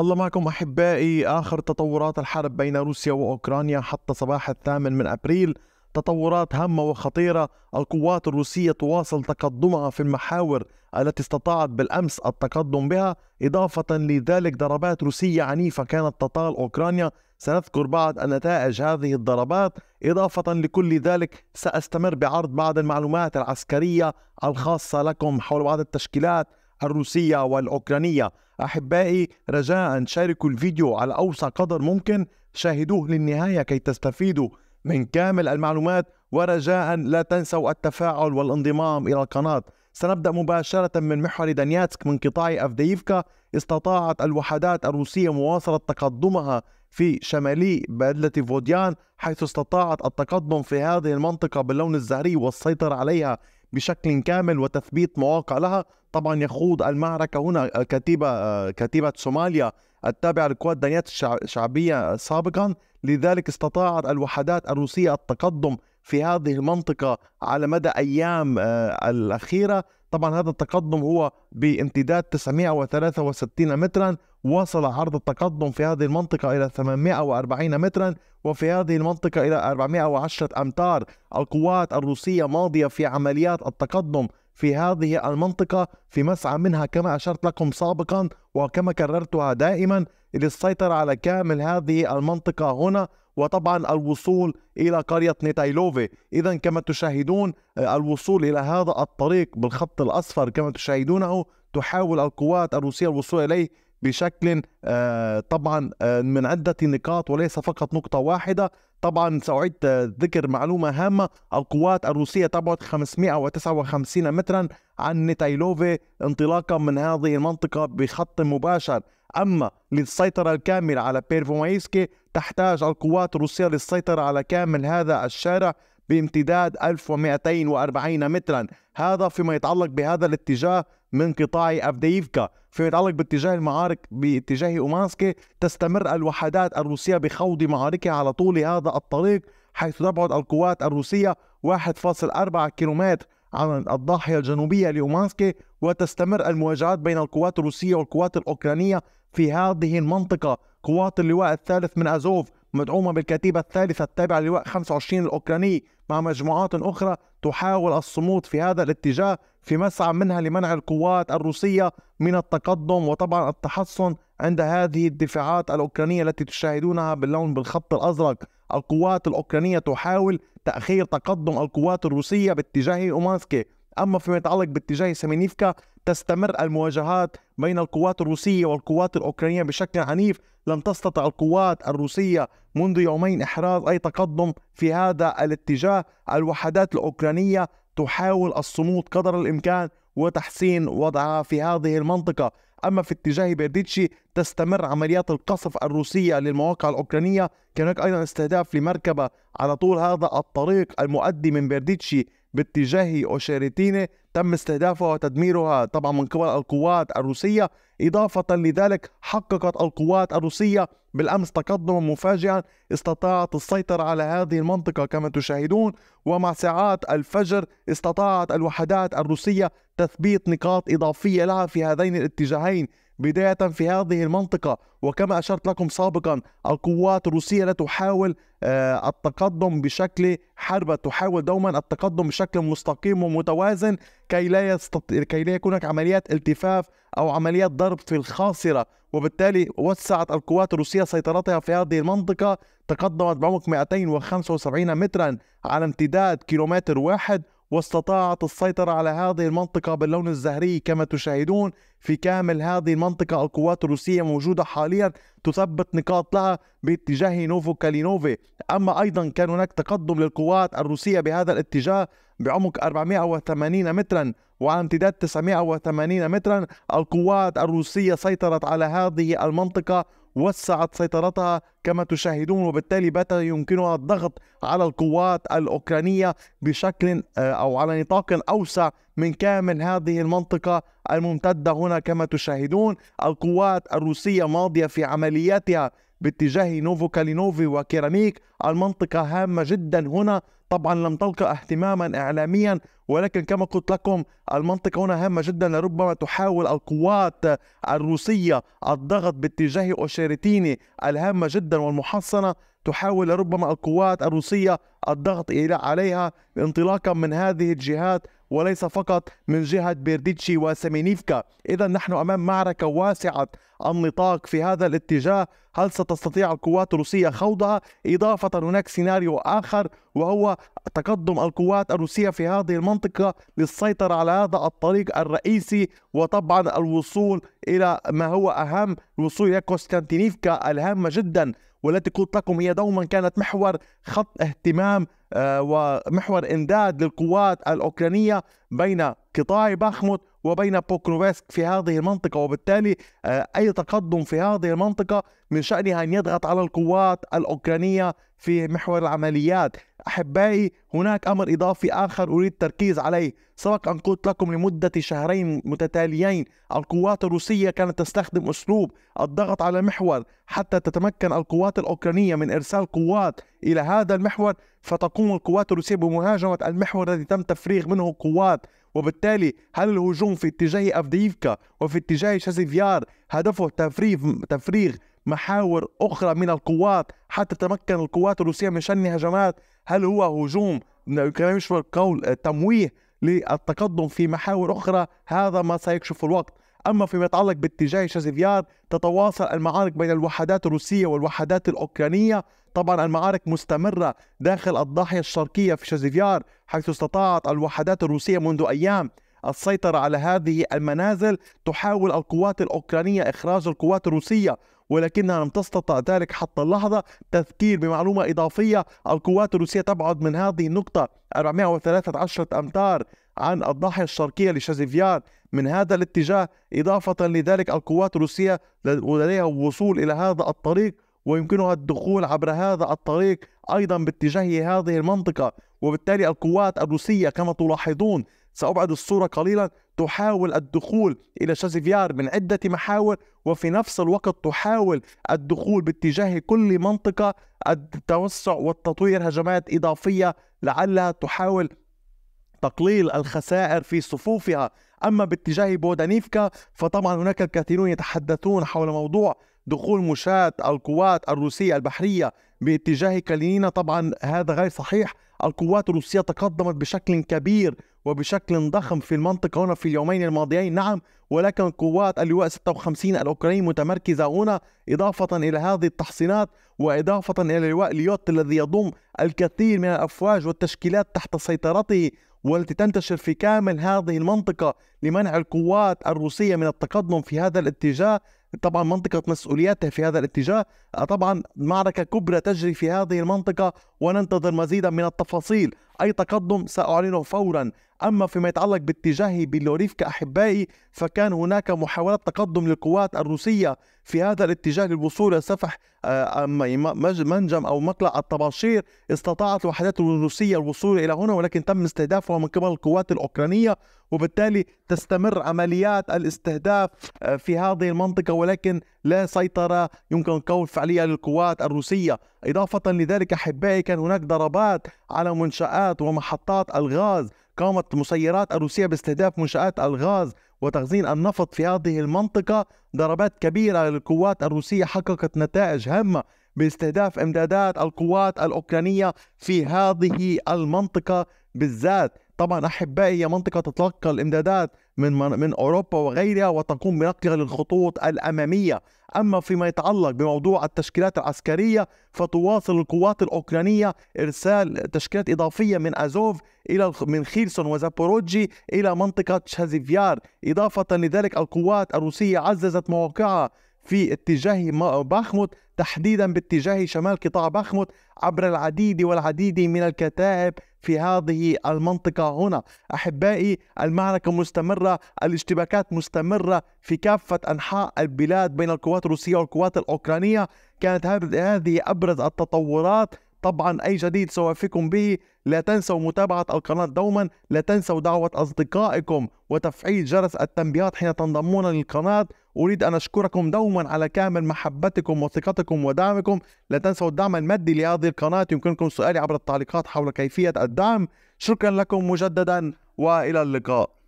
الله معكم احبائي اخر تطورات الحرب بين روسيا واوكرانيا حتى صباح الثامن من ابريل تطورات هامه وخطيره القوات الروسيه تواصل تقدمها في المحاور التي استطاعت بالامس التقدم بها اضافه لذلك ضربات روسيه عنيفه كانت تطال اوكرانيا سنذكر بعض النتائج هذه الضربات اضافه لكل ذلك ساستمر بعرض بعض المعلومات العسكريه الخاصه لكم حول بعض التشكيلات الروسية والأوكرانية أحبائي رجاء شاركوا الفيديو على أوسع قدر ممكن شاهدوه للنهاية كي تستفيدوا من كامل المعلومات ورجاء لا تنسوا التفاعل والانضمام إلى القناة سنبدأ مباشرة من محور دانياتسك من قطاع أفديفكا استطاعت الوحدات الروسية مواصلة تقدمها في شمالي بلدة فوديان حيث استطاعت التقدم في هذه المنطقة باللون الزهري والسيطرة عليها بشكل كامل وتثبيت مواقع لها طبعا يخوض المعركة هنا كتيبة كتيبة صوماليا التابعة لقوات دانيات الشعبية سابقا لذلك استطاعت الوحدات الروسية التقدم في هذه المنطقة على مدى أيام آه، الأخيرة طبعا هذا التقدم هو بامتداد 963 مترا وصل عرض التقدم في هذه المنطقة إلى 840 مترا وفي هذه المنطقة إلى 410 أمتار القوات الروسية ماضية في عمليات التقدم في هذه المنطقة في مسعى منها كما أشرت لكم سابقا وكما كررتها دائما للسيطرة على كامل هذه المنطقة هنا وطبعا الوصول إلى قرية نيتايلوفي إذا كما تشاهدون الوصول إلى هذا الطريق بالخط الأصفر كما تشاهدونه تحاول القوات الروسية الوصول إليه بشكل آه، طبعا آه، من عدة نقاط وليس فقط نقطة واحدة طبعا سأعيد آه، ذكر معلومة هامة القوات الروسية تبعد 559 مترا عن نيتايلوفي انطلاقا من هذه المنطقة بخط مباشر أما للسيطرة الكاملة على بيرفومايسكي تحتاج القوات الروسية للسيطرة على كامل هذا الشارع بامتداد 1240 مترا هذا فيما يتعلق بهذا الاتجاه من قطاع أفديفكا فيما يتعلق باتجاه المعارك باتجاه أومانسكي تستمر الوحدات الروسية بخوض معاركها على طول هذا الطريق حيث تبعد القوات الروسية 1.4 كيلومتر عن الضاحية الجنوبية لأومانسكي وتستمر المواجهات بين القوات الروسية والقوات الأوكرانية في هذه المنطقة قوات اللواء الثالث من أزوف مدعومة بالكتيبة الثالثة التابعة للواء 25 الأوكراني مع مجموعات أخرى تحاول الصمود في هذا الاتجاه في مسعى منها لمنع القوات الروسية من التقدم وطبعا التحصن عند هذه الدفاعات الأوكرانية التي تشاهدونها باللون بالخط الأزرق القوات الأوكرانية تحاول تأخير تقدم القوات الروسية باتجاه أومانسكي أما فيما يتعلق باتجاه سمينيفكا تستمر المواجهات بين القوات الروسية والقوات الأوكرانية بشكل عنيف لم تستطع القوات الروسية منذ يومين إحراز أي تقدم في هذا الاتجاه الوحدات الأوكرانية تحاول الصمود قدر الإمكان وتحسين وضعها في هذه المنطقة أما في اتجاه بيرديتشي تستمر عمليات القصف الروسية للمواقع الأوكرانية كان هناك أيضا استهداف لمركبة على طول هذا الطريق المؤدي من بيرديتشي باتجاه اوشيريتيني تم استهدافها وتدميرها طبعا من قبل القوات الروسية إضافة لذلك حققت القوات الروسية بالأمس تقدما مفاجئا استطاعت السيطرة على هذه المنطقة كما تشاهدون ومع ساعات الفجر استطاعت الوحدات الروسية تثبيت نقاط إضافية لها في هذين الاتجاهين بداية في هذه المنطقة وكما أشرت لكم سابقا القوات الروسية لا تحاول آه، التقدم بشكل حربة تحاول دوما التقدم بشكل مستقيم ومتوازن كي لا يستط... كي لا يكون هناك عمليات التفاف او عمليات ضرب في الخاصره وبالتالي وسعت القوات الروسيه سيطرتها في هذه المنطقه تقدمت بعمق 275 مترا على امتداد كيلومتر واحد واستطاعت السيطرة على هذه المنطقة باللون الزهري كما تشاهدون في كامل هذه المنطقة القوات الروسية موجودة حاليا تثبت نقاط لها باتجاه نوفو كالينوفي أما أيضا كان هناك تقدم للقوات الروسية بهذا الاتجاه بعمق 480 مترا وعلى امتداد 980 مترا القوات الروسية سيطرت على هذه المنطقة وسعت سيطرتها كما تشاهدون وبالتالي بات يمكنها الضغط على القوات الأوكرانية بشكل آه، أو على نطاق أوسع من كامل هذه المنطقة الممتدة هنا كما تشاهدون القوات الروسية ماضية في عملياتها باتجاه نوفو كالينوفي وكيراميك المنطقة هامة جدا هنا طبعا لم تلقى اهتماما إعلاميا ولكن كما قلت لكم المنطقة هنا هامة جدا لربما تحاول القوات الروسية الضغط باتجاه أوشيرتيني الهامة جدا والمحصنة تحاول ربما القوات الروسية الضغط عليها انطلاقا من هذه الجهات وليس فقط من جهة بيرديتشي وسمينيفكا إذا نحن أمام معركة واسعة النطاق في هذا الاتجاه هل ستستطيع القوات الروسية خوضها إضافة هناك سيناريو آخر وهو تقدم القوات الروسية في هذه المنطقة للسيطرة على هذا الطريق الرئيسي وطبعا الوصول إلى ما هو أهم الوصول إلى كوستانتينيفكا الهامة جدا والتي قلت لكم هي دوما كانت محور خط اهتمام آه، ومحور امداد للقوات الاوكرانيه بين قطاع باخموت وبين بوكروفسك في هذه المنطقة وبالتالي آه، أي تقدم في هذه المنطقة من شأنها أن يضغط على القوات الأوكرانية في محور العمليات أحبائي هناك أمر إضافي آخر أريد التركيز عليه سبق أن قلت لكم لمدة شهرين متتاليين القوات الروسية كانت تستخدم أسلوب الضغط على المحور حتى تتمكن القوات الأوكرانية من إرسال قوات إلى هذا المحور فتقوم القوات الروسية بمهاجمة المحور الذي تم تفريغ منه قوات وبالتالي هل الهجوم في اتجاه أفديفكا وفي اتجاه شازيفيار هدفه تفريغ تفريغ محاور أخرى من القوات حتى تمكن القوات الروسية من شن هجمات هل هو هجوم كما يشبه القول تمويه للتقدم في محاور أخرى هذا ما سيكشف الوقت أما فيما يتعلق باتجاه شازيفيار تتواصل المعارك بين الوحدات الروسية والوحدات الأوكرانية طبعا المعارك مستمرة داخل الضاحية الشرقية في شازيفيار حيث استطاعت الوحدات الروسية منذ أيام السيطرة على هذه المنازل تحاول القوات الأوكرانية إخراج القوات الروسية ولكنها لم تستطع ذلك حتى اللحظة تذكير بمعلومة إضافية القوات الروسية تبعد من هذه النقطة 413 أمتار عن الضاحية الشرقية لشازيفيار من هذا الاتجاه إضافة لذلك القوات الروسية لديها وصول إلى هذا الطريق ويمكنها الدخول عبر هذا الطريق أيضا باتجاه هذه المنطقة وبالتالي القوات الروسية كما تلاحظون سأبعد الصورة قليلا تحاول الدخول إلى شازيفيار من عدة محاور وفي نفس الوقت تحاول الدخول باتجاه كل منطقة التوسع والتطوير هجمات إضافية لعلها تحاول تقليل الخسائر في صفوفها أما باتجاه بودانيفكا فطبعا هناك الكثيرون يتحدثون حول موضوع دخول مشاة القوات الروسية البحرية باتجاه كالينينا طبعا هذا غير صحيح القوات الروسية تقدمت بشكل كبير وبشكل ضخم في المنطقة هنا في اليومين الماضيين نعم ولكن قوات اللواء 56 الأوكراني متمركزة هنا إضافة إلى هذه التحصينات وإضافة إلى لواء ليوت الذي يضم الكثير من الأفواج والتشكيلات تحت سيطرته والتي تنتشر في كامل هذه المنطقة لمنع القوات الروسية من التقدم في هذا الاتجاه طبعا منطقة مسؤولياتها في هذا الاتجاه طبعا معركة كبرى تجري في هذه المنطقة وننتظر مزيدا من التفاصيل أي تقدم سأعلنه فورا أما فيما يتعلق باتجاهي بلوريفكا احبائي فكان هناك محاولات تقدم للقوات الروسية في هذا الاتجاه للوصول إلى سفح آه، منجم أو مقلع الطباشير استطاعت الوحدات الروسية الوصول إلى هنا ولكن تم استهدافها من قبل القوات الأوكرانية وبالتالي تستمر عمليات الاستهداف آه، في هذه المنطقة ولكن لا سيطرة يمكن القول فعليا للقوات الروسية إضافة لذلك أحبائي كان هناك ضربات على منشآت ومحطات الغاز قامت مسيرات الروسية باستهداف منشآت الغاز وتخزين النفط في هذه المنطقة ضربات كبيرة للقوات الروسية حققت نتائج هامة باستهداف امدادات القوات الأوكرانية في هذه المنطقة بالذات طبعا أحبائي هي منطقة تتلقى الإمدادات من من أوروبا وغيرها وتقوم بنقلها للخطوط الأمامية أما فيما يتعلق بموضوع التشكيلات العسكرية فتواصل القوات الأوكرانية إرسال تشكيلات إضافية من أزوف إلى من خيرسون وزابوروجي إلى منطقة شازيفيار إضافة لذلك القوات الروسية عززت مواقعها في اتجاه باخموت تحديدا باتجاه شمال قطاع باخموت عبر العديد والعديد من الكتائب في هذه المنطقة هنا أحبائي المعركة مستمرة الاشتباكات مستمرة في كافة أنحاء البلاد بين القوات الروسية والقوات الأوكرانية كانت هذه أبرز التطورات طبعا أي جديد سوف فيكم به لا تنسوا متابعة القناة دوما لا تنسوا دعوة أصدقائكم وتفعيل جرس التنبيهات حين تنضمون للقناة أريد أن أشكركم دوما على كامل محبتكم وثقتكم ودعمكم لا تنسوا الدعم المادي لهذه القناة يمكنكم سؤالي عبر التعليقات حول كيفية الدعم شكرا لكم مجددا وإلى اللقاء